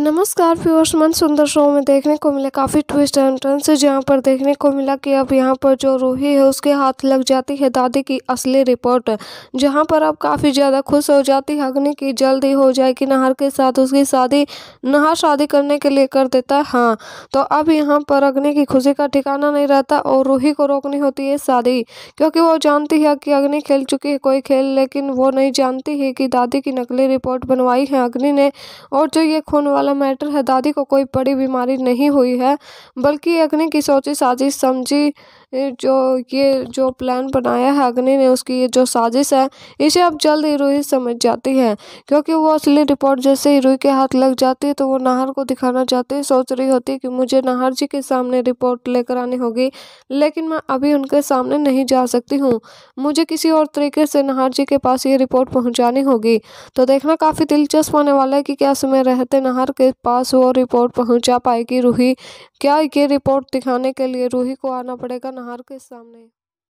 नमस्कार फ्यूअर्स मन सुंदर शो में देखने को मिला काफ़ी ट्विस्ट एंड टर्न से जहाँ पर देखने को मिला कि अब यहाँ पर जो रूही है उसके हाथ लग जाती है दादी की असली रिपोर्ट जहाँ पर अब काफ़ी ज़्यादा खुश हो जाती है अग्नि की जल्द ही हो जाएगी नहर के साथ उसकी शादी नहर शादी करने के लिए कर देता है हाँ तो अब यहाँ पर अग्नि की खुशी का ठिकाना नहीं रहता और रूही को रोकनी होती है शादी क्योंकि वो जानती है कि अग्नि खेल चुकी है कोई खेल लेकिन वो नहीं जानती है कि दादी की नकली रिपोर्ट बनवाई है अग्नि ने और जो ये खून वाला वाला मैटर है दादी को कोई बड़ी बीमारी नहीं हुई है बल्कि अग्नि की सोची साजिश समझी जो ये जो प्लान बनाया है अग्नि ने उसकी ये जो साजिश है इसे अब जल्द हीरोई समझ जाती है क्योंकि वो असली रिपोर्ट जैसे हीरोई के हाथ लग जाती है तो वो नाहर को दिखाना चाहती है सोच रही होती है कि मुझे नाहर जी के सामने रिपोर्ट लेकर आनी होगी लेकिन मैं अभी उनके सामने नहीं जा सकती हूँ मुझे किसी और तरीके से नाहर जी के पास ये रिपोर्ट पहुँचानी होगी तो देखना काफ़ी दिलचस्प होने वाला है कि क्या समय रहते नाहर के पास वो रिपोर्ट पहुँचा पाएगी रूही क्या ये रिपोर्ट दिखाने के लिए रूही को आना पड़ेगा नहर के सामने--